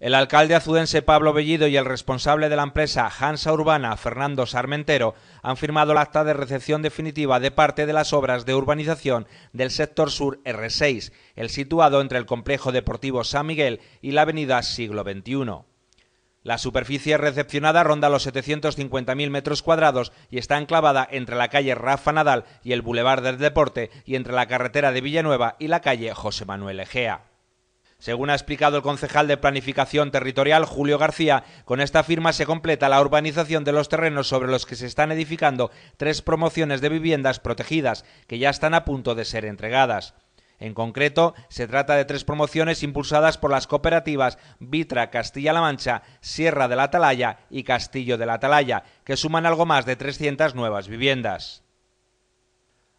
El alcalde azudense Pablo Bellido y el responsable de la empresa Hansa Urbana, Fernando Sarmentero, han firmado el acta de recepción definitiva de parte de las obras de urbanización del sector sur R6, el situado entre el complejo deportivo San Miguel y la avenida Siglo XXI. La superficie recepcionada ronda los 750.000 metros cuadrados y está enclavada entre la calle Rafa Nadal y el Boulevard del Deporte y entre la carretera de Villanueva y la calle José Manuel Egea. Según ha explicado el concejal de Planificación Territorial, Julio García, con esta firma se completa la urbanización de los terrenos sobre los que se están edificando tres promociones de viviendas protegidas, que ya están a punto de ser entregadas. En concreto, se trata de tres promociones impulsadas por las cooperativas Vitra Castilla-La Mancha, Sierra de la Atalaya y Castillo de la Atalaya, que suman algo más de 300 nuevas viviendas.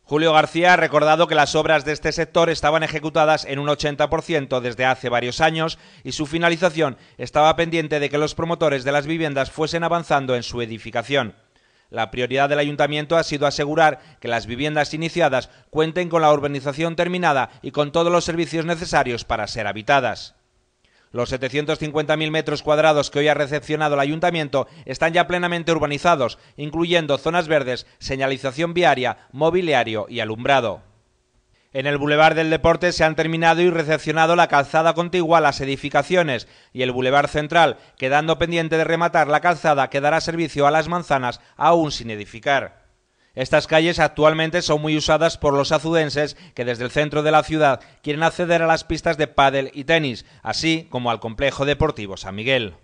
Julio García ha recordado que las obras de este sector estaban ejecutadas en un 80% desde hace varios años y su finalización estaba pendiente de que los promotores de las viviendas fuesen avanzando en su edificación. La prioridad del ayuntamiento ha sido asegurar que las viviendas iniciadas cuenten con la urbanización terminada y con todos los servicios necesarios para ser habitadas. Los 750.000 metros cuadrados que hoy ha recepcionado el ayuntamiento están ya plenamente urbanizados, incluyendo zonas verdes, señalización viaria, mobiliario y alumbrado. En el Boulevard del Deporte se han terminado y recepcionado la calzada contigua a las edificaciones y el Boulevard Central, quedando pendiente de rematar la calzada que dará servicio a las manzanas aún sin edificar. Estas calles actualmente son muy usadas por los azudenses que desde el centro de la ciudad quieren acceder a las pistas de pádel y tenis, así como al complejo deportivo San Miguel.